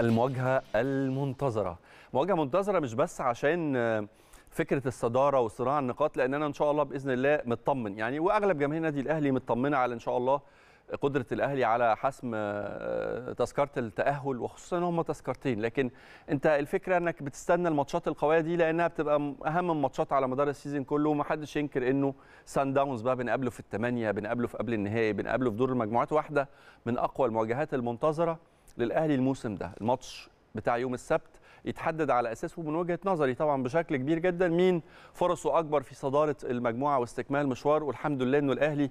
المواجهه المنتظره مواجهه منتظره مش بس عشان آه، فكره الصداره وصراع النقاط لان انا ان شاء الله باذن الله مطمن يعني واغلب جماهير نادي الاهلي مطمنه على ان شاء الله قدره الاهلي على حسم آه، تذكره التاهل وخصوصا ان هم تذكرتين لكن انت الفكره انك بتستنى الماتشات القويه دي لانها بتبقى اهم الماتشات على مدار السيزون كله ومحدش ينكر انه سان داونز بقى بنقابله في الثمانيه بنقابله في قبل النهائي بنقابله في دور المجموعات واحده من اقوى المواجهات المنتظره للاهلي الموسم ده الماتش بتاع يوم السبت يتحدد على اساسه من وجهه نظري طبعا بشكل كبير جدا مين فرصه اكبر في صداره المجموعه واستكمال مشوار والحمد لله انه الاهلي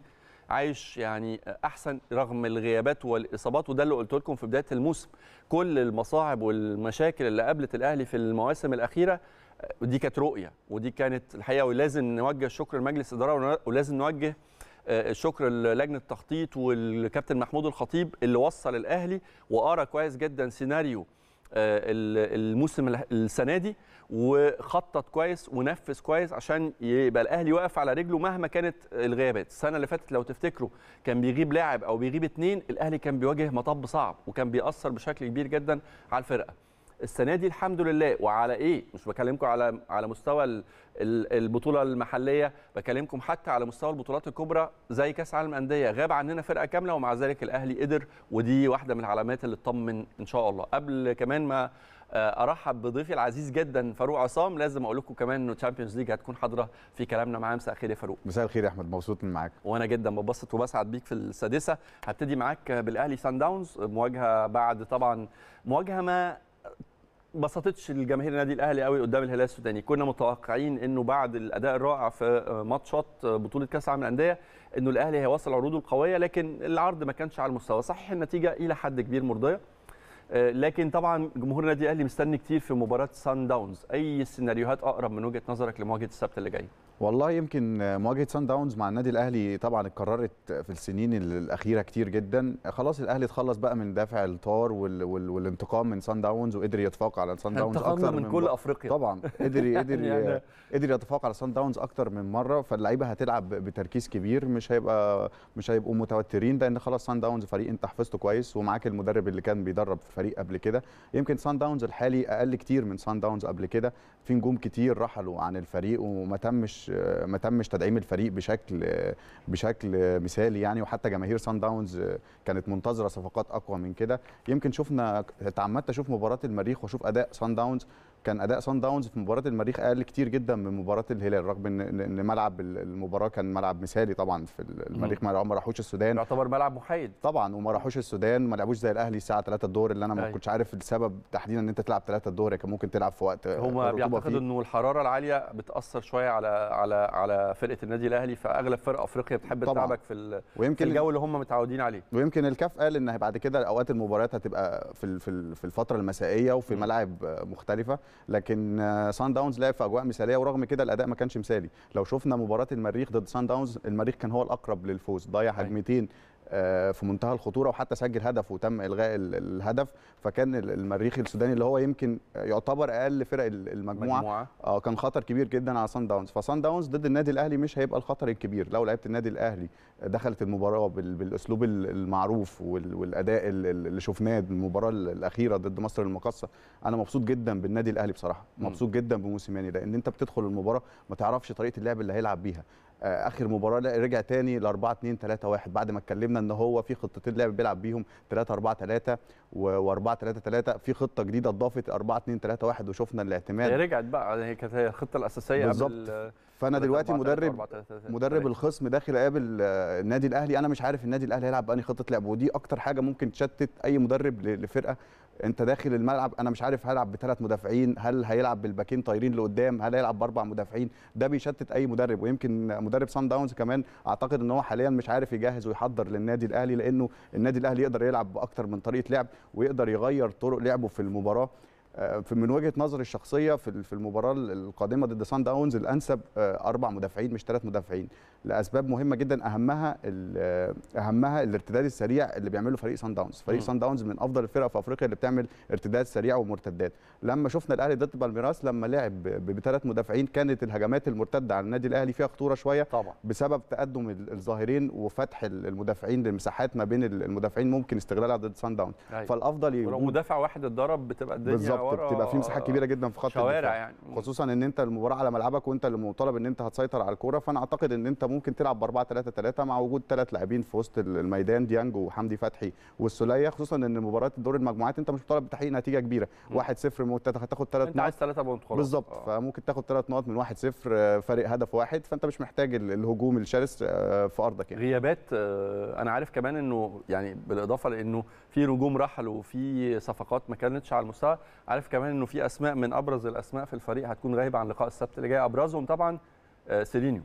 عايش يعني احسن رغم الغيابات والاصابات وده اللي قلت لكم في بدايه الموسم كل المصاعب والمشاكل اللي قابلت الاهلي في المواسم الاخيره دي كانت رؤيه ودي كانت الحقيقه ولازم نوجه الشكر لمجلس الاداره ولازم نوجه الشكر آه، للجنه التخطيط والكابتن محمود الخطيب اللي وصل الاهلي وقرا كويس جدا سيناريو آه، الموسم السنه دي وخطط كويس ونفذ كويس عشان يبقى الاهلي واقف على رجله مهما كانت الغيابات السنه اللي فاتت لو تفتكروا كان بيغيب لاعب او بيغيب اثنين الاهلي كان بيواجه مطب صعب وكان بيأثر بشكل كبير جدا على الفرقه السنه دي الحمد لله وعلى ايه مش بكلمكم على على مستوى البطوله المحليه بكلمكم حتى على مستوى البطولات الكبرى زي كاس عالم الانديه غاب عننا فرقه كامله ومع ذلك الاهلي قدر ودي واحده من العلامات اللي تطمن ان شاء الله قبل كمان ما آه، ارحب بضيفي العزيز جدا فاروق عصام لازم اقول لكم كمان انه تشامبيونز ليج هتكون حاضره في كلامنا معاه مساء الخير يا فاروق مساء الخير يا احمد مبسوط من معاك وانا جدا ببسط وبسعد بيك في السادسه هبتدي معاك بالاهلي سان داونز مواجهه بعد طبعا مواجهه ما بسطتش الجماهير النادي الاهلي قوي قدام الهلال السوداني كنا متوقعين انه بعد الاداء الرائع في ماتشات بطوله كاس العالم للانديه انه الاهلي هيوصل عروضه القويه لكن العرض ما كانش على المستوى صحيح النتيجه الى حد كبير مرضيه آه، لكن طبعا جمهور النادي الاهلي مستني كتير في مباراه سان داونز اي سيناريوهات اقرب من وجهه نظرك لمواجهه السبت اللي جاي والله يمكن مواجهه سان داونز مع النادي الاهلي طبعا اتكررت في السنين الاخيره كتير جدا خلاص الاهلي اتخلص بقى من دافع الطار وال... وال... والانتقام من سان داونز وقدر يتفوق على سان داونز اكتر من, من كل افريقيا طبعا قدر قدر يعني قدر يتفوق على سان داونز اكتر من مره فاللعيبه هتلعب بتركيز كبير مش هيبقى مش هيبقوا متوترين لان خلاص سان داونز فريق انت حفظته كويس ومعاك المدرب اللي كان بيدرب في الفريق قبل كده يمكن سان داونز الحالي اقل كتير من سان داونز قبل كده في نجوم كتير رحلوا عن الفريق وما تمش ما تمش تدعيم الفريق بشكل بشكل مثالي يعني وحتى جماهير سان داونز كانت منتظره صفقات اقوى من كده يمكن شفنا اتعمدت اشوف مباراه المريخ واشوف اداء سان داونز كان اداء سان داونز في مباراه المريخ اقل كتير جدا من مباراه الهلال رغم ان ان ملعب المباراه كان ملعب مثالي طبعا في المريخ ما راحوش السودان يعتبر ملعب محايد طبعا وما راحوش السودان ما لعبوش زي الاهلي الساعه 3 الدور اللي انا ما كنتش عارف السبب تحديدا ان انت تلعب 3 الدور كان ممكن تلعب في وقت هما بيعتقدوا انه الحراره العاليه بتاثر شويه على على على فرقه النادي الاهلي فاغلب فرق افريقيا بتحب تلعبك في, ويمكن في الجو اللي هم متعودين عليه ويمكن الكاف قال ان بعد كده اوقات المباريات هتبقى في في الفتره المسائيه وفي ملاعب مختلفه لكن سان آه، داونز لعب في اجواء مثاليه ورغم كده الاداء ما كانش مثالي لو شفنا مباراه المريخ ضد سان داونز المريخ كان هو الاقرب للفوز ضيع هجمتين آه، في منتهى الخطوره وحتى سجل هدف وتم الغاء الهدف فكان المريخ السوداني اللي هو يمكن يعتبر اقل فرق المجموعه مجموعة. آه كان خطر كبير جدا على سان داونز فسان داونز ضد النادي الاهلي مش هيبقى الخطر الكبير لو لعيبه النادي الاهلي آه، دخلت المباراه بالاسلوب المعروف والاداء اللي شفناه المباراه الاخيره ضد مصر المقصه انا مبسوط جدا بالنادي الاهلي بصراحه مبسوط جدا بموسيماني لان انت بتدخل المباراه ما تعرفش طريقه اللعب اللي هيلعب بيها آه، اخر مباراه رجع تاني ل 4 2 3 1 بعد ما اتكلمنا ان هو في خطتين لعب بيلعب بيهم 3 4 3 و4 3 3 في خطه جديده اضافت 4 2 3 1 وشفنا الاعتماد هي رجعت بقى هي كانت هي الخطه الاساسيه بالظبط فانا دلوقتي مدرب مدرب الخصم داخل قابل آه، النادي الاهلي انا مش عارف النادي الاهلي هيلعب بأني خطه لعب ودي اكتر حاجه ممكن تشتت اي مدرب لفرقه انت داخل الملعب انا مش عارف هلعب بثلاث مدافعين هل هيلعب بالباكين طايرين لقدام هل هيلعب باربع مدافعين ده بيشتت اي مدرب ويمكن مدرب سان داونز كمان اعتقد ان هو حاليا مش عارف يجهز ويحضر للنادي الاهلي لانه النادي الاهلي يقدر يلعب باكتر من طريقه لعب ويقدر يغير طرق لعبه في المباراه من وجهه نظري الشخصيه في المباراه القادمه ضد سان داونز الانسب آه، اربع مدافعين مش ثلاث مدافعين لاسباب مهمه جدا اهمها آه، اهمها الارتداد السريع اللي بيعمله فريق سان داونز فريق سان داونز من افضل الفرق في افريقيا اللي بتعمل ارتداد سريع ومرتدات لما شفنا الاهلي ضد بالميراس لما لعب بثلاث مدافعين كانت الهجمات المرتده على النادي الاهلي فيها خطوره شويه طبعا. بسبب تقدم الظاهرين وفتح المدافعين للمساحات ما بين المدافعين ممكن استغلالها ضد سان أيوة. داونز فالافضل يكون مدافع واحد اتضرب بتبقى الدنيا شوارع بتبقى في مساحات كبيره جدا في خط شوارع الدفاع. يعني خصوصا ان انت المباراه على ملعبك وانت اللي مطالب ان انت هتسيطر على الكوره فانا اعتقد ان انت ممكن تلعب ب 4 3 3 مع وجود ثلاث لاعبين في وسط الميدان ديانج وحمدي فتحي والسوليه خصوصا ان مباراه دور المجموعات انت مش مطالب بتحقيق نتيجه كبيره 1 0 هتاخد ثلاث نقط انت عايز ثلاثه بونت خلاص بالظبط آه. فممكن تاخد ثلاث نقط من 1 0 فارق هدف واحد فانت مش محتاج الهجوم الشرس آه، في ارضك يعني غيابات آه، انا عارف كمان انه يعني بالاضافه لانه في نجوم رحلوا وفي صفقات ما كانتش على المستوى عارف كمان انه في اسماء من ابرز الاسماء في الفريق هتكون غايبه عن لقاء السبت اللي جاي ابرزهم طبعا آه، سيرينيو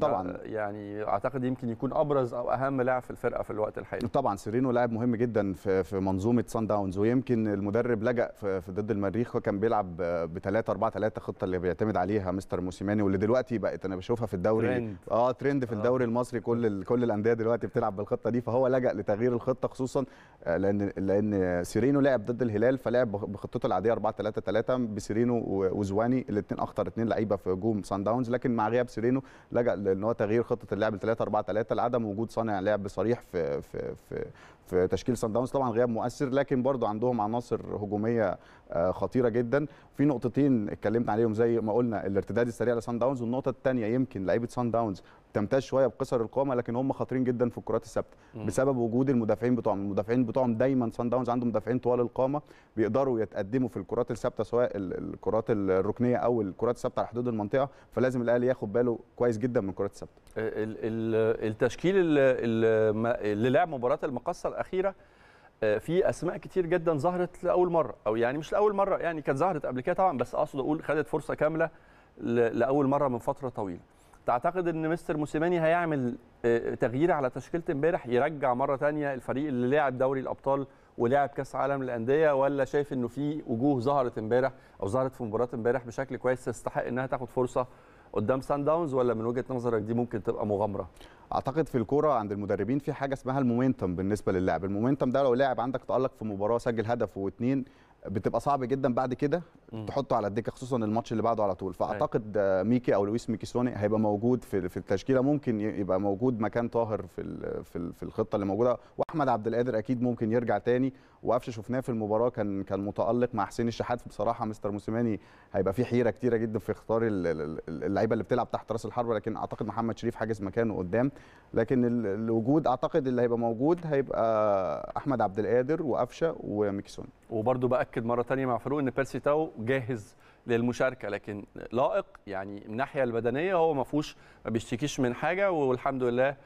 طبعا آه، يعني اعتقد يمكن يكون ابرز او اهم لاعب في الفرقه في الوقت الحالي طبعا سيرينو لاعب مهم جدا في في منظومه سان داونز ويمكن المدرب لجا في ضد المريخ وكان بيلعب ب 3 4 3 الخطه اللي بيعتمد عليها مستر موسيماني واللي دلوقتي بقت انا بشوفها في الدوري ترند. اه ترند في آه. الدوري المصري كل كل الانديه دلوقتي بتلعب بالخطه دي فهو لجا لتغيير الخطه خصوصا لان لان سيرينو لعب ضد الهلال فلعب بخطته العاديه 4 3 3 بسيرينو وزواني الاثنين اخطر اثنين لعيبه في هجوم سان داونز لكن مع غياب سيرينو لجا ان هو تغيير خطه اللعب 3 4 3 لعدم وجود صانع لعب صريح في في في في تشكيل سان داونز طبعا غياب مؤثر لكن برضو عندهم عناصر هجوميه آه، خطيره جدا في نقطتين اتكلمت عليهم زي ما قلنا الارتداد السريع لسان داونز والنقطه الثانيه يمكن لعيبه سان داونز تمتاز شويه بقصر القامه لكن هم خطيرين جدا في الكرات الثابته بسبب وجود المدافعين بتوعهم المدافعين بتوعهم دايما سان داونز عندهم مدافعين طوال القامه بيقدروا يتقدموا في الكرات الثابته سواء الكرات الركنيه او الكرات الثابته على حدود المنطقه فلازم الاهلي ياخد باله كويس جدا من الكرات الثابته التشكيل اللي لعب مباراه المقصه الاخيره آه، في اسماء كتير جدا ظهرت لاول مره او يعني مش لاول مره يعني كانت ظهرت قبل كده طبعا بس اقصد اقول خدت فرصه كامله لاول مره من فتره طويله تعتقد ان مستر موسيماني هيعمل آه، تغيير على تشكيله امبارح يرجع مره ثانيه الفريق اللي لعب دوري الابطال ولعب كاس عالم للانديه ولا شايف انه في وجوه ظهرت امبارح او ظهرت في مباراه امبارح بشكل كويس تستحق انها تاخد فرصه قدام سان داونز ولا من وجهه نظرك دي ممكن تبقى مغامره اعتقد في الكوره عند المدربين في حاجه اسمها المومنتم بالنسبه للاعب المومنتم ده لو لاعب عندك تالق في مباراه سجل هدف واثنين بتبقى صعب جدا بعد كده تحطه على الدكه خصوصا الماتش اللي بعده على طول أيوة. فاعتقد ميكي او لويس ميكيسوني هيبقى موجود في في التشكيله ممكن يبقى موجود مكان طاهر في في الخطه اللي موجوده واحمد عبد القادر اكيد ممكن يرجع تاني وقفش شفناه في المباراه كان كان متالق مع حسين الشحات بصراحه مستر موسيماني هيبقى في حيره كتيره جدا في اختيار اللعيبه اللي بتلعب تحت راس الحربه لكن اعتقد محمد شريف حاجز مكانه قدام لكن الوجود اعتقد اللي هيبقى موجود هيبقى احمد عبد القادر وقفشه وميكسون وبرده باكد مره ثانيه مع فاروق ان بيرسي تاو جاهز للمشاركه لكن لائق يعني من الناحيه البدنيه هو ما فيهوش ما بيشتكيش من حاجه والحمد لله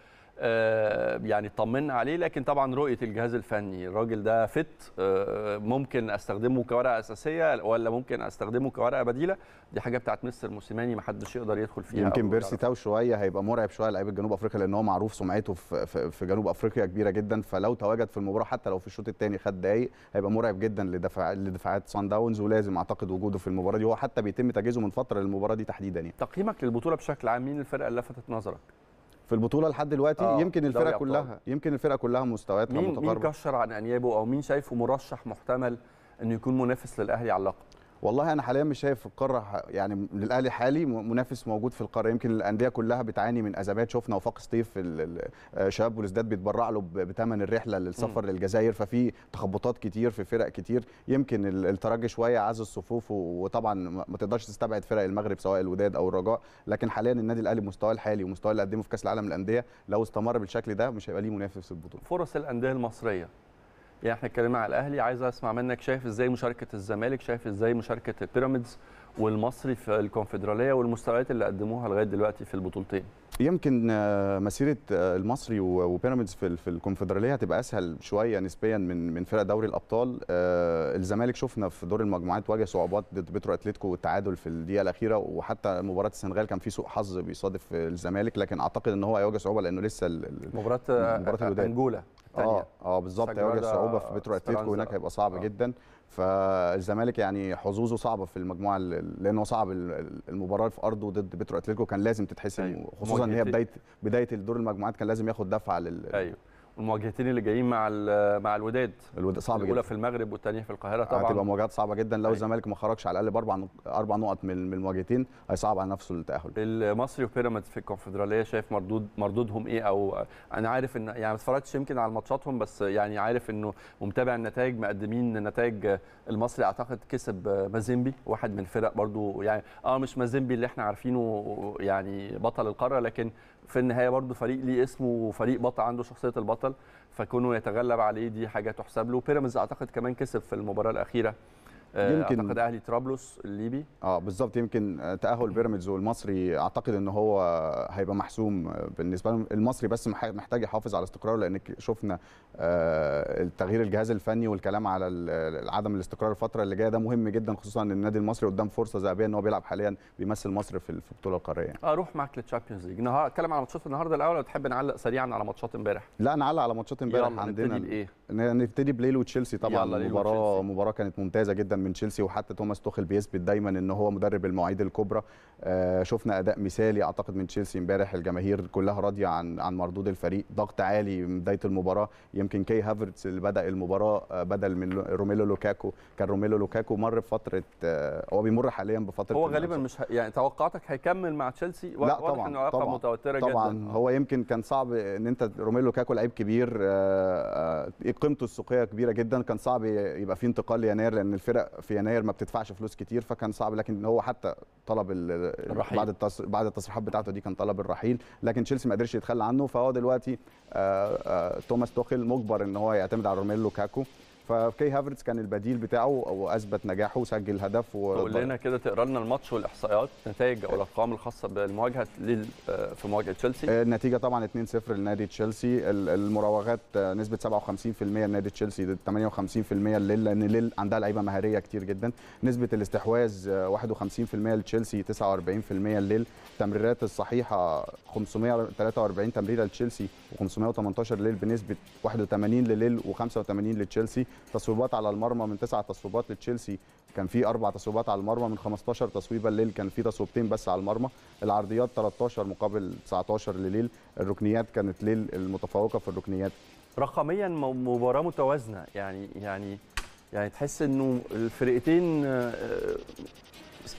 آه، يعني طمنا عليه لكن طبعا رؤيه الجهاز الفني الراجل ده فت آه، ممكن استخدمه كورقه اساسيه ولا ممكن استخدمه كورقه بديله دي حاجه بتاعت مستر موسيماني ما حدش يقدر يدخل فيها يمكن بيرسي تاو شويه هيبقى مرعب شويه لعيب جنوب افريقيا لان هو معروف سمعته في جنوب افريقيا كبيره جدا فلو تواجد في المباراه حتى لو في الشوط الثاني خد دقايق هيبقى مرعب جدا لدفع لدفاعات سان داونز ولازم اعتقد وجوده في المباراه دي هو حتى بيتم تجهيزه من فتره للمباراه دي تحديدا يعني تقييمك للبطوله بشكل عام مين الفرقه اللي لفتت نظرك في البطوله لحد دلوقتي آه يمكن الفرقه كلها يمكن الفرقه كلها مستوياتها متقاربه مين كشر عن انيابه او مين شايفه مرشح محتمل انه يكون منافس للاهلي على اللقب والله انا حاليا مش شايف في القاره يعني للاهلي حالي منافس موجود في القاره يمكن الانديه كلها بتعاني من ازمات شفنا وفاق سطيف آه، شباب بلوزداد بيتبرع له بثمن الرحله للسفر م. للجزائر ففي تخبطات كتير في فرق كتير يمكن الترجي شويه عز الصفوف وطبعا ما تقدرش تستبعد فرق المغرب سواء الوداد او الرجاء لكن حاليا النادي الاهلي مستواه الحالي ومستواه اللي قدمه في كاس العالم للانديه لو استمر بالشكل ده مش هيبقى ليه منافس في البطوله فرص الانديه المصريه يعني احنا اتكلمنا على الاهلي عايز اسمع منك شايف ازاي مشاركه الزمالك شايف ازاي مشاركه البيراميدز والمصري في الكونفدراليه والمستويات اللي قدموها لغايه دلوقتي في البطولتين يمكن آه، مسيره آه، المصري وبيراميدز في الكونفدراليه هتبقى اسهل شويه نسبيا من من فرق دوري الابطال آه، الزمالك شفنا في دور المجموعات واجه صعوبات ضد بترو اتلتيكو والتعادل في الدقيقه الاخيره وحتى مباراه السنغال كان في سوء حظ بيصادف الزمالك لكن اعتقد ان هو هيواجه صعوبه لانه لسه مباراه مباراه انجولا الثانيه اه اه بالظبط هيواجه صعوبه في بترو اتلتيكو هناك هيبقى صعب آه. جدا فالزمالك يعني حظوظه صعبه في المجموعه لانه صعب المباراه في ارضه ضد بترو اتلتيكو كان لازم تتحسم أيوه. خصوصا ان هي بدايه بدايه دور المجموعات كان لازم ياخد دفعه لل ايوه المواجهتين اللي جايين مع مع الوداد الوداد صعب جدا الاولى في المغرب والثانيه في القاهره طبعا هتبقى مواجهات صعبه جدا لو أيوة. الزمالك ما خرجش على الاقل باربع اربع نقط من المواجهتين هيصعب على نفسه التاهل المصري وبيراميدز في الكونفدراليه شايف مردود مردودهم ايه او انا عارف ان يعني ما اتفرجتش يمكن على ماتشاتهم بس يعني عارف انه ومتابع النتائج مقدمين نتائج المصري اعتقد كسب مازيمبي واحد من فرق برضو يعني اه مش مازيمبي اللي احنا عارفينه يعني بطل القاره لكن في النهايه برضو فريق ليه اسمه وفريق بطل عنده شخصيه البطل فكونه يتغلب عليه دي حاجه تحسب له بيراميدز اعتقد كمان كسب في المباراه الاخيره يمكن اعتقد اهلي طرابلس الليبي اه بالظبط يمكن آه، تاهل بيراميدز والمصري اعتقد ان هو هيبقى محسوم آه، بالنسبه لهم المصري بس محتاج يحافظ على استقراره لان شفنا آه، تغيير الجهاز الفني والكلام على عدم الاستقرار الفتره اللي جايه ده مهم جدا خصوصا ان النادي المصري قدام فرصه ذهبيه ان هو بيلعب حاليا بيمثل مصر في البطوله القاريه اروح معاك للتشامبيونز ليج اتكلم على ماتشات النهارده الاول ولا تحب نعلق سريعا على ماتشات امبارح لا نعلق على ماتشات امبارح عندنا نبتدي بليل وتشيلسي طبعا المباراه مباراه كانت ممتازه جدا من تشيلسي وحتى توماس توخل بيثبت دايما ان هو مدرب المواعيد الكبرى آه، شفنا اداء مثالي اعتقد من تشيلسي امبارح الجماهير كلها راضيه عن عن مردود الفريق ضغط عالي من بدايه المباراه يمكن كي هافرتس اللي بدا المباراه آه، بدل من روميلو لوكاكو كان روميلو لوكاكو مر بفتره آه، هو بيمر حاليا بفتره هو غالبا مش ه... يعني توقعاتك هيكمل مع تشيلسي لا طبعا طبعا متوتره طبعا جدا. هو يمكن كان صعب ان انت روميلو لوكاكو لعيب كبير قيمته السوقيه كبيره جدا كان صعب يبقى في انتقال ليناير لان الفرق في يناير ما بتدفعش فلوس كتير فكان صعب لكن هو حتى طلب الرحيل بعد بعد التصريحات بتاعته دي كان طلب الرحيل لكن تشيلسي ما قدرش يتخلى عنه فهو دلوقتي آآ آه، آآ آه، توماس توخيل مجبر ان هو يعتمد على روميلو كاكو فكي هافرتز كان البديل بتاعه واثبت نجاحه وسجل هدف و لنا كده تقرا لنا الماتش والاحصائيات نتائج او الارقام الخاصه بالمواجهه آه، في مواجهه تشيلسي آه، النتيجه طبعا 2-0 لنادي تشيلسي المراوغات آه، نسبه 57% لنادي تشيلسي ضد 58% لليل لان ليل عندها لعيبه مهاريه كتير جدا نسبه الاستحواذ 51% لتشيلسي 49% لليل التمريرات الصحيحه 543 تمريره لتشيلسي و518 لليل بنسبه 81 لليل و85 لتشيلسي تصويبات على المرمى من تسع تصويبات لتشيلسي كان في اربع تصويبات على المرمى من 15 تصويبه الليل كان في تصويبتين بس على المرمى العرضيات 13 مقابل 19 لليل الركنيات كانت ليل المتفوقه في الركنيات رقميا مباراه متوازنه يعني يعني يعني تحس انه الفرقتين آه،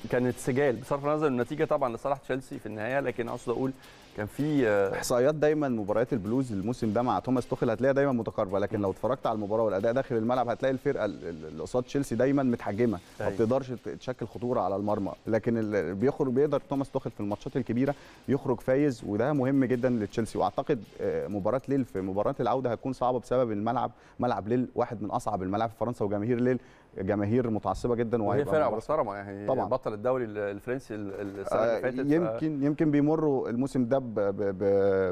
كانت سجال بصرف النظر النتيجه طبعا لصالح تشيلسي في النهايه لكن اقصد اقول كان في احصائيات دايما مباريات البلوز الموسم ده مع توماس توخيل هتلاقيها دايما متقاربه لكن لو اتفرجت على المباراه والاداء داخل الملعب هتلاقي الفرقه اللي قصاد تشيلسي دايما متحجمه ما أيوه. بتقدرش تشكل خطوره على المرمى لكن اللي بيخرج بيقدر توماس توخيل في الماتشات الكبيره يخرج فايز وده مهم جدا لتشيلسي واعتقد آه، مباراه ليل في مباراه العوده هتكون صعبه بسبب الملعب ملعب ليل واحد من اصعب الملاعب في فرنسا وجماهير ليل جماهير متعصبه جدا وهي فرقه محترمه يعني طبعا بطل الدوري الفرنسي السنه اللي آه، فاتت يمكن يمكن بيمروا الموسم ده ب... ب...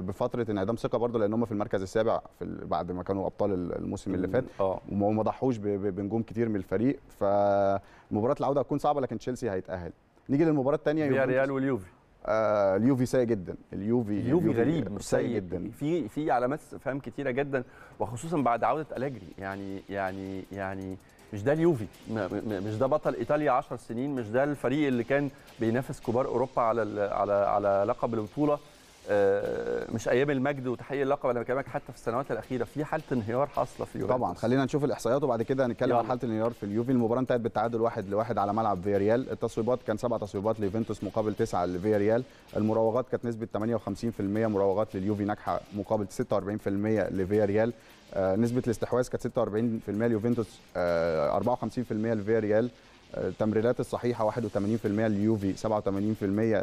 بفتره انعدام ثقه برضه لان هم في المركز السابع في بعد ما كانوا ابطال الموسم اللي فات آه. وما ضحوش بنجوم كتير من الفريق فمباراه العوده هتكون صعبه لكن تشيلسي هيتاهل نيجي للمباراه الثانيه فيا ريال واليوفي آه اليوفي سيء جدا اليوفي اليوفي غريب سيء جدا في في علامات استفهام كتيره جدا وخصوصا بعد عوده الاجري يعني يعني يعني مش ده اليوفي مش ده بطل ايطاليا 10 سنين مش ده الفريق اللي كان بينافس كبار اوروبا على على على لقب البطوله آه، مش ايام المجد وتحقيق اللقب انا بكلمك حتى في السنوات الاخيره في حاله انهيار حاصله في يوفنتوس طبعا خلينا نشوف الاحصائيات وبعد كده هنتكلم عن حاله الانهيار في اليوفي المباراه انتهت بالتعادل واحد لواحد على ملعب فياريال التصويبات كان سبع تصويبات ليوفنتوس مقابل تسعه لفياريال المراوغات كانت نسبه 58% مراوغات لليوفي ناجحه مقابل 46% لفياريال آه، نسبه الاستحواذ كانت 46% ليوفنتوس 54% آه، لفياريال التمريرات الصحيحه 81% لليوفي 87%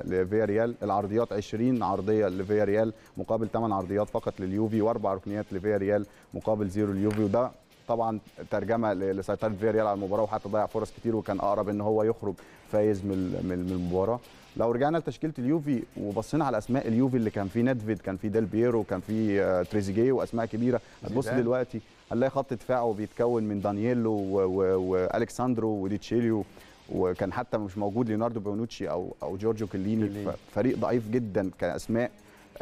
لفيا ريال العرضيات 20 عرضيه لفيا ريال مقابل 8 عرضيات فقط لليوفي واربع ركنيات لفيا ريال مقابل زيرو لليوفي وده طبعا ترجمه لسيطره ريال على المباراه وحتى ضيع فرص كتير وكان اقرب ان هو يخرج فايز من المباراه لو رجعنا لتشكيله اليوفي وبصينا على اسماء اليوفي اللي كان فيه نادفيد كان فيه ديل بييرو كان فيه آه، تريزيجيه واسماء كبيره هتبص دلوقتي هنلاقي خط دفاعه بيتكون من دانييلو والكساندرو وديتشيليو وكان حتى مش موجود ليوناردو بونوتشي او او جورجيو كليني فريق ضعيف جدا كاسماء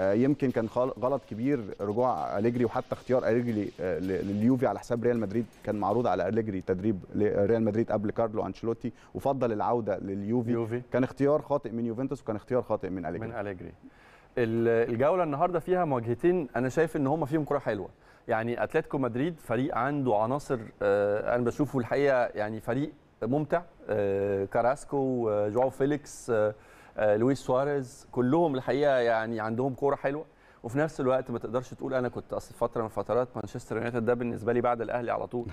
آه، يمكن كان غلط كبير رجوع أليجري وحتى اختيار أليجري آه، لليوفي على حساب ريال مدريد كان معروض على أليجري تدريب ريال مدريد قبل كارلو أنشيلوتي وفضل العودة لليوفي يوفي. كان اختيار خاطئ من يوفنتوس وكان اختيار خاطئ من أليجري من أليجري الجولة النهاردة فيها مواجهتين أنا شايف إن هما فيهم كرة حلوة يعني أتلتيكو مدريد فريق عنده عناصر آه، أنا بشوفه الحقيقة يعني فريق ممتع كاراسكو جواو فيليكس آه، لويس سواريز كلهم الحقيقه يعني عندهم كوره حلوه وفي نفس الوقت ما تقدرش تقول انا كنت اصل فتره من فترات مانشستر يونايتد ده بالنسبه لي بعد الاهلي على طول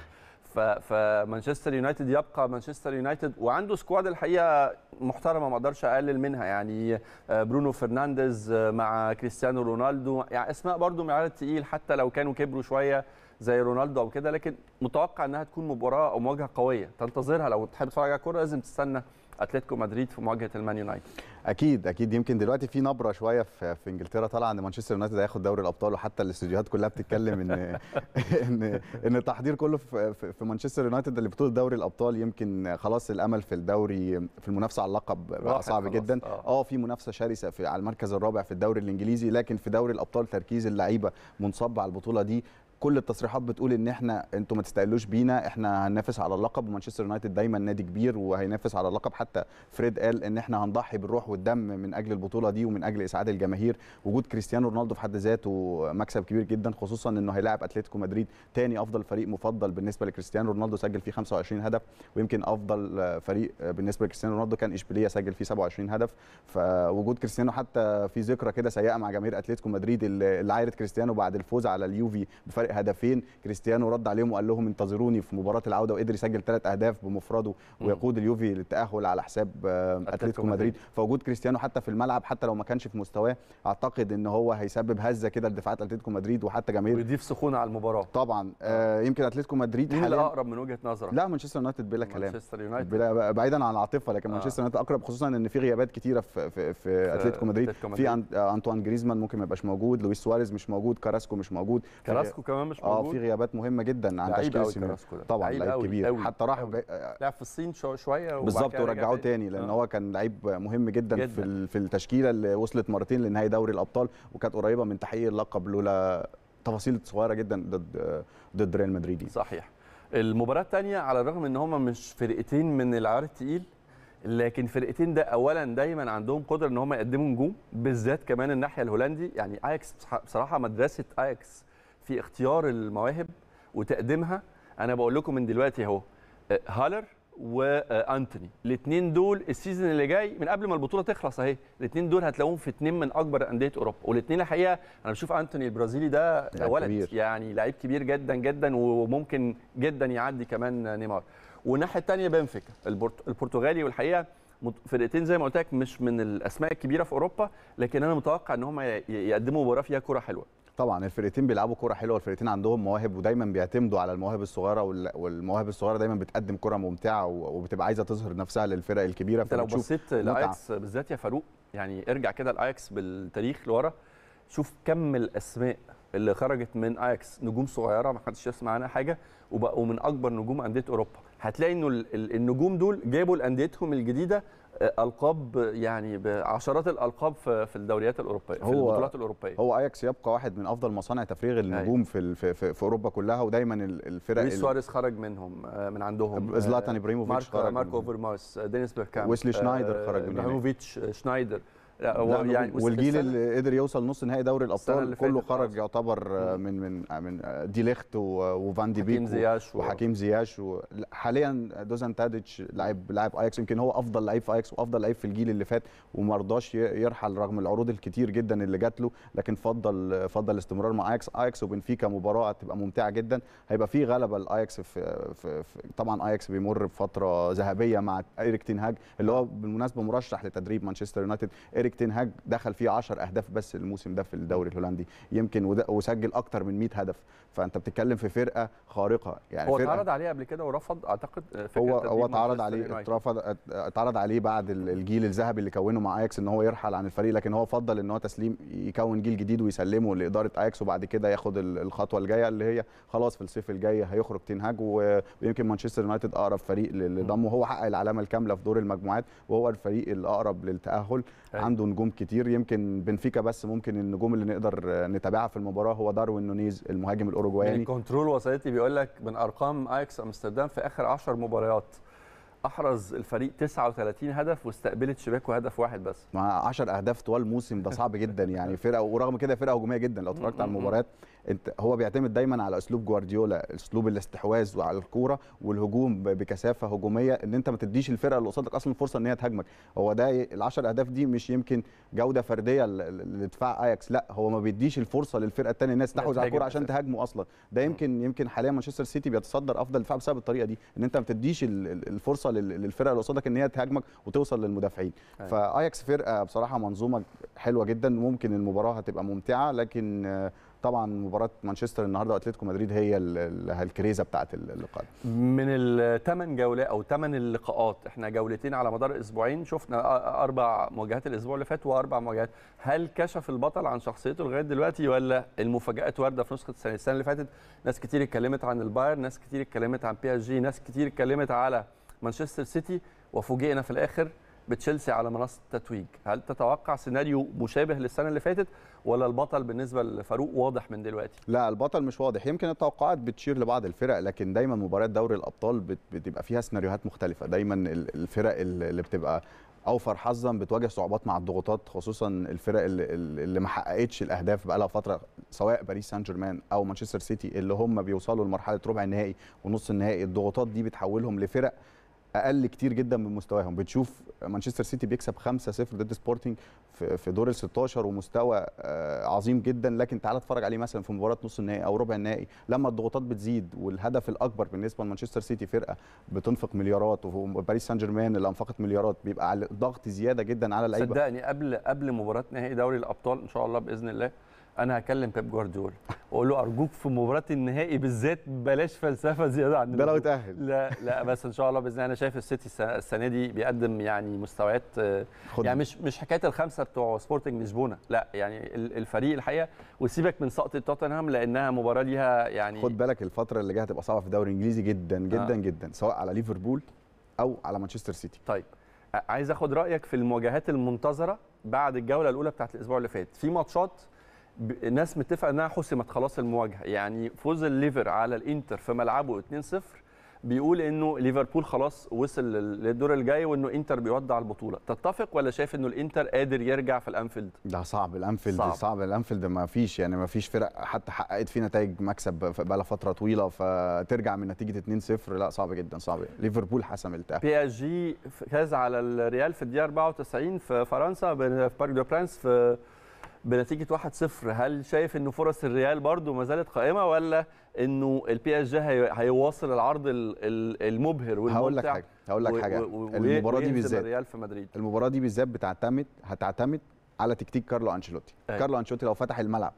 فمانشستر يونايتد يبقى مانشستر يونايتد وعنده سكواد الحقيقه محترمه ما اقدرش اقلل منها يعني آه، برونو فرنانديز آه، مع كريستيانو رونالدو يعني اسماء برده معيار تقيل حتى لو كانوا كبروا شويه زي رونالدو او كده لكن متوقع انها تكون مباراه او مواجهه قويه تنتظرها لو تحب تتفرج على الكوره لازم تستنى اتلتيكو مدريد في مواجهه المان يونايتد اكيد اكيد يمكن دلوقتي في نبره شويه في, في انجلترا طالعه ان مانشستر يونايتد هياخد دوري الابطال وحتى الاستديوهات كلها بتتكلم ان ان ان التحضير كله في, في مانشستر يونايتد لبطوله دوري الابطال يمكن خلاص الامل في الدوري في المنافسه على اللقب بقى صعب جدا اه, آه في منافسه شرسه في على المركز الرابع في الدوري الانجليزي لكن في دوري الابطال تركيز اللعيبه منصب على البطوله دي كل التصريحات بتقول ان احنا انتوا ما تستقلوش بينا احنا هننافس على اللقب ومانشستر يونايتد دايما نادي كبير وهينافس على اللقب حتى فريد قال ان احنا هنضحي بالروح والدم من اجل البطوله دي ومن اجل اسعاد الجماهير وجود كريستيانو رونالدو في حد ذاته مكسب كبير جدا خصوصا انه هيلاعب اتلتيكو مدريد تاني افضل فريق مفضل بالنسبه لكريستيانو رونالدو سجل فيه 25 هدف ويمكن افضل فريق بالنسبه لكريستيانو رونالدو كان اشبيليه سجل فيه 27 هدف فوجود كريستيانو حتى في ذكرى كده سيئه مع جماهير اتلتيكو مدريد اللي عايرت كريستيانو بعد الفوز على اليوفي بفرق هدفين كريستيانو رد عليهم وقال لهم انتظروني في مباراه العوده وقدر يسجل ثلاث اهداف بمفرده ويقود اليوفي للتاهل على حساب آه، اتلتيكو مدريد فوجود كريستيانو حتى في الملعب حتى لو ما كانش في مستواه اعتقد ان هو هيسبب هزه كده لدفاعات اتلتيكو مدريد وحتى جماهير ويضيف سخونه على المباراه طبعا آه, آه. يمكن اتلتيكو مدريد مين اللي اقرب من وجهه نظرك لا مانشستر يونايتد بلا كلام مانشستر يونايتد بعيدا عن العاطفه لكن آه. مانشستر يونايتد اقرب خصوصا ان في غيابات كتيره في في, في اتلتيكو مدريد في انطوان آه، جريزمان ممكن ما يبقاش موجود لويس سواريز مش موجود كاراسكو مش موجود كاراسكو كمان مش موجود اه في غيابات مهمه جدا عن تشكيل سيميوني طبعا لعيب كبير أوي. حتى راح لعب في الصين شو شويه بالظبط ورجعوه تاني لان آه. هو كان لعيب مهم جدا, جداً. في في التشكيله اللي وصلت مرتين لنهائي دوري الابطال وكانت قريبه من تحقيق اللقب لولا تفاصيل صغيره جدا ضد ضد ريال مدريد صحيح المباراه الثانيه على الرغم ان هما مش فرقتين من العيار التقيل لكن فرقتين ده اولا دايما عندهم قدره ان هم يقدموا نجوم بالذات كمان الناحيه الهولندي يعني اياكس بصراحه مدرسه اياكس في اختيار المواهب وتقديمها انا بقول لكم من دلوقتي اهو آه، هالر وانتوني آه، الاثنين دول السيزون اللي جاي من قبل ما البطوله تخلص اهي الاثنين دول هتلاقوهم في اثنين من اكبر انديه اوروبا والاثنين الحقيقه انا بشوف انتوني البرازيلي ده ولد كبير. يعني لعيب كبير جدا جدا وممكن جدا يعدي كمان نيمار والناحيه الثانيه بنفيكا البرتغالي والحقيقه فرقتين زي ما قلت لك مش من الاسماء الكبيره في اوروبا لكن انا متوقع ان هم يقدموا مباراه فيها كره حلوه طبعا الفرقتين بيلعبوا كوره حلوه الفرقتين عندهم مواهب ودايما بيعتمدوا على المواهب الصغيره والمواهب الصغيره دايما بتقدم كره ممتعه وبتبقى عايزه تظهر نفسها للفرق الكبيره انت لو بصيت لاياكس بالذات يا فاروق يعني ارجع كده لاياكس بالتاريخ لورا شوف كم الاسماء اللي خرجت من اياكس نجوم صغيره ما حدش يسمع عنها حاجه وبقوا من اكبر نجوم انديه اوروبا هتلاقي انه النجوم دول جابوا لانديتهم الجديده القاب يعني بعشرات الالقاب في الدوريات الاوروبيه في البطولات الاوروبيه هو اياكس يبقى واحد من افضل مصانع تفريغ أيوة. النجوم في, في في اوروبا كلها ودايما الفرق لويس سواريز خرج منهم آه، من عندهم زلاتان آه، ابراهيموفيتش خرج ماركو اوفرمارس آه، دينيس بيركام ويسلي شنايدر خرج منهم ابراهيموفيتش شنايدر يعني والجيل اللي قدر يوصل نص نهائي دوري الابطال كله خرج يعتبر من من آه، من آه، دي ليخت وفان دي بيك وحكيم زياش وحكيم زياش حاليا دوزان تاديتش لاعب لاعب اياكس يمكن هو افضل لعيب في اياكس وافضل لعيب في الجيل اللي فات وما رضاش يرحل رغم العروض الكتير جدا اللي جات له لكن فضل فضل الاستمرار مع اياكس اياكس وبنفيكا مباراه هتبقى ممتعه جدا هيبقى في غلبه لاياكس في, في, في طبعا اياكس بيمر بفتره ذهبيه مع ايريك تين هاج اللي هو بالمناسبه مرشح لتدريب مانشستر يونايتد ايريك فيك تنهاج دخل فيه 10 اهداف بس الموسم ده في الدوري الهولندي يمكن وسجل اكتر من 100 هدف فانت بتتكلم في فرقه خارقه يعني هو اتعرض عليه قبل كده ورفض اعتقد آه، هو هو اتعرض عليه اترفض اتعرض عليه بعد الجيل الذهبي اللي كونه مع اياكس ان هو يرحل عن الفريق لكن هو فضل ان هو تسليم يكون جيل جديد ويسلمه لاداره اياكس وبعد كده ياخد الخطوه الجايه اللي هي خلاص في الصيف الجاي هيخرج تنهاج ويمكن مانشستر يونايتد اقرب فريق لضمه هو حقق العلامه الكامله في دور المجموعات وهو الفريق الاقرب للتاهل عنده عنده نجوم كتير يمكن بنفيكا بس ممكن النجوم اللي نقدر نتابعها في المباراه هو داروين نونيز المهاجم الاوروجواياني يعني الكنترول وصلت بيقول لك من ارقام اياكس امستردام في اخر 10 مباريات احرز الفريق 39 هدف واستقبلت شباكه هدف واحد بس مع 10 اهداف طوال الموسم ده صعب جدا يعني فرقه ورغم كده فرقه هجوميه جدا لو اتفرجت على المباريات انت هو بيعتمد دايما على اسلوب جوارديولا اسلوب الاستحواذ وعلى الكوره والهجوم بكثافه هجوميه ان انت ما تديش الفرقه اللي قصادك اصلا فرصه ان هي تهاجمك هو ده ال10 اهداف دي مش يمكن جوده فرديه لدفاع اياكس لا هو ما بيديش الفرصه للفرقه الثانيه انها تستحوذ على الكوره عشان تهاجمه اصلا ده يمكن يمكن حاليا مانشستر سيتي بيتصدر افضل دفاع بسبب الطريقه دي ان انت ما تديش الفرصه للفرقه اللي قصادك ان هي تهاجمك وتوصل للمدافعين أيوة. فاياكس فرقه بصراحه منظومه حلوه جدا ممكن المباراه هتبقى ممتعه لكن طبعا مباراه مانشستر النهارده واتلتيكو مدريد هي الكريزه بتاعت اللقاء من الثمان جولات او ثمان اللقاءات احنا جولتين على مدار اسبوعين شفنا اربع مواجهات الاسبوع اللي فات واربع مواجهات هل كشف البطل عن شخصيته لغايه دلوقتي ولا المفاجات وارده في نسخه السنه السنه اللي فاتت ناس كتير اتكلمت عن البايرن ناس كتير اتكلمت عن بي اس جي ناس كتير اتكلمت على مانشستر سيتي وفوجئنا في الاخر بتشيلسي على منصه التتويج هل تتوقع سيناريو مشابه للسنه اللي فاتت ولا البطل بالنسبه لفاروق واضح من دلوقتي لا البطل مش واضح يمكن التوقعات بتشير لبعض الفرق لكن دايما مباريات دوري الابطال بتبقى فيها سيناريوهات مختلفه دايما الفرق اللي بتبقى اوفر حظا بتواجه صعوبات مع الضغوطات خصوصا الفرق اللي, اللي ما حققتش الاهداف بقى لها فتره سواء باريس سان جيرمان او مانشستر سيتي اللي هم بيوصلوا لمرحله ربع النهائي ونص النهائي الضغوطات دي بتحولهم لفرق اقل كتير جدا من مستواهم بتشوف مانشستر سيتي بيكسب 5-0 ضد سبورتنج في دور ال 16 ومستوى آه، عظيم جدا لكن تعال اتفرج عليه مثلا في مباراه نص النهائي او ربع النهائي لما الضغوطات بتزيد والهدف الاكبر بالنسبه لمانشستر سيتي فرقه بتنفق مليارات وباريس سان جيرمان اللي انفقت مليارات بيبقى ضغط زياده جدا على اللعيبه صدقني قبل قبل مباراه نهائي دوري الابطال ان شاء الله باذن الله انا هكلم بيب جوارديولا واقول له ارجوك في مباراه النهائي بالذات بلاش فلسفه زياده عن ده لو اتاهل لا لا بس ان شاء الله باذن الله انا شايف السيتي السنه دي بيقدم يعني مستويات آه، يعني مش مش حكايه الخمسه بتوع سبورتنج لشبونه لا يعني الفريق الحقيقه وسيبك من سقطه توتنهام لانها مباراه ليها يعني خد بالك الفتره اللي جايه هتبقى صعبه في الدوري الانجليزي جدا آه. جدا آه. جدا سواء على ليفربول او على مانشستر سيتي طيب عايز اخد رايك في المواجهات المنتظره بعد الجوله الاولى بتاعت الاسبوع اللي فات في ماتشات ناس متفقه انها حسمت خلاص المواجهه يعني فوز الليفر على الانتر في ملعبه 2-0 بيقول انه ليفربول خلاص وصل للدور الجاي وانه انتر بيودع البطوله تتفق ولا شايف انه الانتر قادر يرجع في الانفيلد ده صعب الانفيلد صعب, صعب الانفيلد ما فيش يعني ما فيش فرق حتى حققت فيه نتائج مكسب بقى لها فتره طويله فترجع من نتيجه 2-0 لا صعب جدا صعب ليفربول حسم التهاب بي اس جي فاز على الريال في الدقيقه 94 في فرنسا في بارك دو برانس في بنتيجه 1-0 هل شايف انه فرص الريال برضو ما زالت قائمه ولا انه البي اس جي هيواصل العرض المبهر والممتع هقول لك حاجه هقول لك حاجه المباراه دي بالذات الريال في مدريد المباراه دي بالذات بتعتمد هتعتمد على تكتيك كارلو انشيلوتي أيه. كارلو انشيلوتي لو فتح الملعب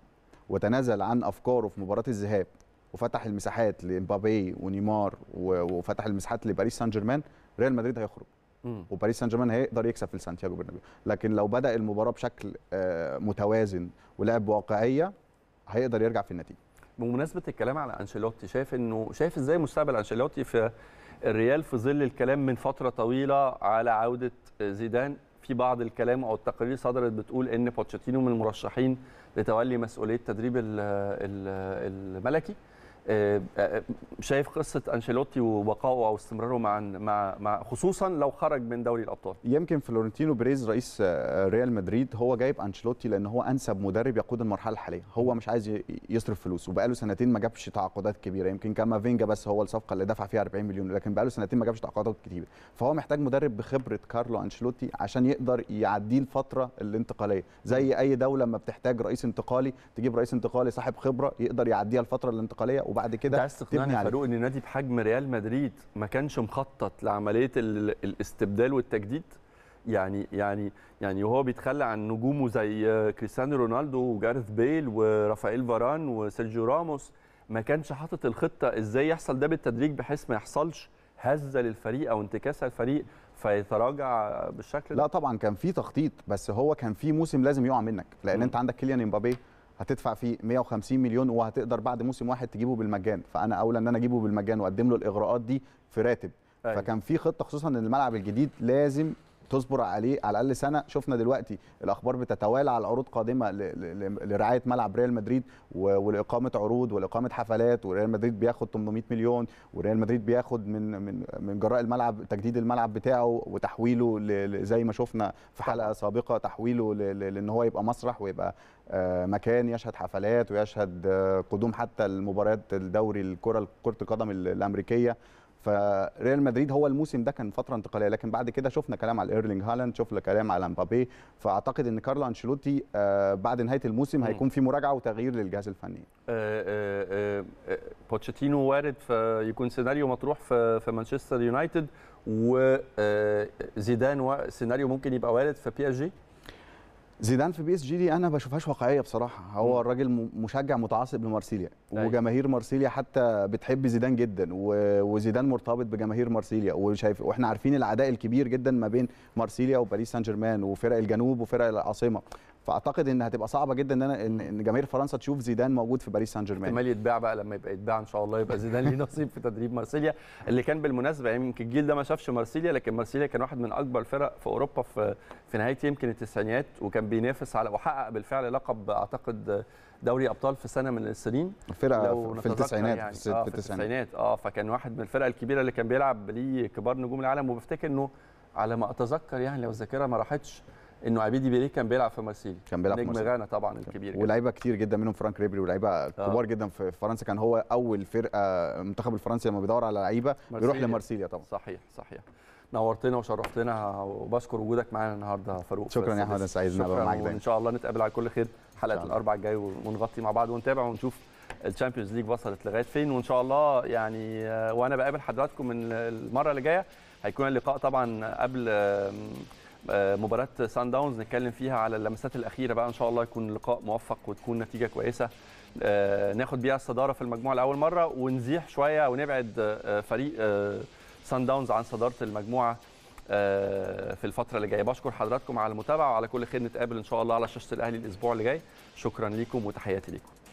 وتنازل عن افكاره في مباراه الذهاب وفتح المساحات لمبابي ونيمار وفتح المساحات لباريس سان جيرمان ريال مدريد هيخرج وباريس سان جيرمان هيقدر يكسب في سانتياغو برنابيو لكن لو بدا المباراه بشكل آه، متوازن ولعب واقعيه هيقدر يرجع في النتيجه بمناسبه الكلام على انشيلوتي شايف انه شايف ازاي مستقبل انشيلوتي في الريال في ظل الكلام من فتره طويله على عوده زيدان في بعض الكلام او التقارير صدرت بتقول ان بوتشيتينو من المرشحين لتولي مسؤوليه تدريب الملكي آه، آه، شايف قصه انشيلوتي وبقائه او استمراره مع مع خصوصا لو خرج من دوري الابطال يمكن فلورنتينو بيريز رئيس آه، ريال مدريد هو جايب انشيلوتي لان هو انسب مدرب يقود المرحله الحاليه هو مش عايز يصرف فلوس وبقاله سنتين ما جابش تعاقدات كبيره يمكن كامافينجا بس هو الصفقه اللي دفع فيها 40 مليون لكن بقاله سنتين ما جابش تعاقدات كتيره فهو محتاج مدرب بخبره كارلو انشيلوتي عشان يقدر يعديه الفتره الانتقاليه زي اي دوله لما بتحتاج رئيس انتقالي تجيب رئيس انتقالي صاحب خبره يقدر يعديها الفتره الانتقاليه وبعد كده عايز تقنعني يا فاروق ان نادي بحجم ريال مدريد ما كانش مخطط لعمليه الاستبدال والتجديد يعني يعني يعني وهو بيتخلى عن نجومه زي كريستيانو رونالدو وجارث بيل ورافائيل فاران وسيرجيو راموس ما كانش حاطط الخطه ازاي يحصل ده بالتدريج بحيث ما يحصلش هزه للفريق او انتكاسه للفريق فيتراجع بالشكل ده لا طبعا كان في تخطيط بس هو كان في موسم لازم يقع منك لان م. انت عندك كيليان امبابي هتدفع فيه 150 مليون وهتقدر بعد موسم واحد تجيبه بالمجان فانا اولى ان انا اجيبه بالمجان واقدم له الاغراءات دي في راتب أيوة. فكان في خطه خصوصا ان الملعب الجديد لازم تصبر عليه على الاقل سنه شفنا دلوقتي الاخبار بتتوالى على عروض قادمه لرعايه ملعب ريال مدريد ولاقامه عروض ولاقامه حفلات وريال مدريد بياخد 800 مليون وريال مدريد بياخد من من من جراء الملعب تجديد الملعب بتاعه وتحويله زي ما شفنا في حلقه سابقه تحويله لان هو يبقى مسرح ويبقى آه، مكان يشهد حفلات ويشهد آه، قدوم حتى المباريات الدوري الكره كره القدم الامريكيه فريال مدريد هو الموسم ده كان فتره انتقاليه لكن بعد كده شفنا كلام على ايرلينج هالاند شفنا كلام على مبابي فاعتقد ان كارلو انشيلوتي آه، بعد نهايه الموسم هيكون في مراجعه وتغيير للجهاز الفني آه، آه، بوتشيتينو وارد فيكون سيناريو مطروح في مانشستر يونايتد وزيدان سيناريو ممكن يبقى وارد في بي اس جي زيدان في بي اس جي دي انا بشوفهاش واقعيه بصراحه هو الراجل مشجع متعصب لمارسيليا أيوة. وجماهير مارسيليا حتى بتحب زيدان جدا وزيدان مرتبط بجماهير مارسيليا وشايف واحنا عارفين العداء الكبير جدا ما بين مارسيليا وباريس سان جيرمان وفرق الجنوب وفرق العاصمه فاعتقد ان هتبقى صعبه جدا ان انا ان جماهير فرنسا تشوف زيدان موجود في باريس سان جيرمان احتمال يتباع بقى لما يبقى يتباع ان شاء الله يبقى زيدان ليه نصيب في تدريب مارسيليا اللي كان بالمناسبه يعني يمكن الجيل ده ما شافش مارسيليا لكن مارسيليا كان واحد من اكبر الفرق في اوروبا في في نهايه يمكن التسعينات وكان بينافس على وحقق بالفعل لقب اعتقد دوري ابطال في سنه من السنين الفرقه في التسعينات يعني. في, آه في التسعينات اه فكان واحد من الفرق الكبيره اللي كان بيلعب ليه كبار نجوم العالم وبفتكر انه على ما اتذكر يعني لو الذاكره ما راحتش انه عبيدي بيريه كان بيلعب في مارسيليا كان بيلعب في مارسيليا نجم غانا طبعا الكبير ولاعيبه كتير جدا منهم فرانك ريبري ولاعيبه آه. كبار جدا في فرنسا كان هو اول فرقه المنتخب الفرنسي لما بيدور على لعيبه بيروح لمارسيليا طبعا صحيح صحيح نورتنا وشرفتنا وبشكر وجودك معانا النهارده فاروق شكرا يا احمد سعيد ان معاك ان شاء الله نتقابل على كل خير حلقه الاربع الجاي ونغطي مع بعض ونتابع ونشوف الشامبيونز ليج وصلت لغايه فين وان شاء الله يعني وانا بقابل حضراتكم من المره اللي جايه هيكون اللقاء طبعا قبل آه، مباراه سان داونز نتكلم فيها على اللمسات الاخيره بقى ان شاء الله يكون لقاء موفق وتكون نتيجه كويسه آه، ناخد بيها الصداره في المجموعه لاول مره ونزيح شويه ونبعد آه، فريق سان داونز عن صداره المجموعه في الفتره اللي جايه بشكر حضراتكم على المتابعه وعلى كل خير نتقابل ان شاء الله على شاشه الاهلي الاسبوع اللي جاي شكرا لكم وتحياتي لكم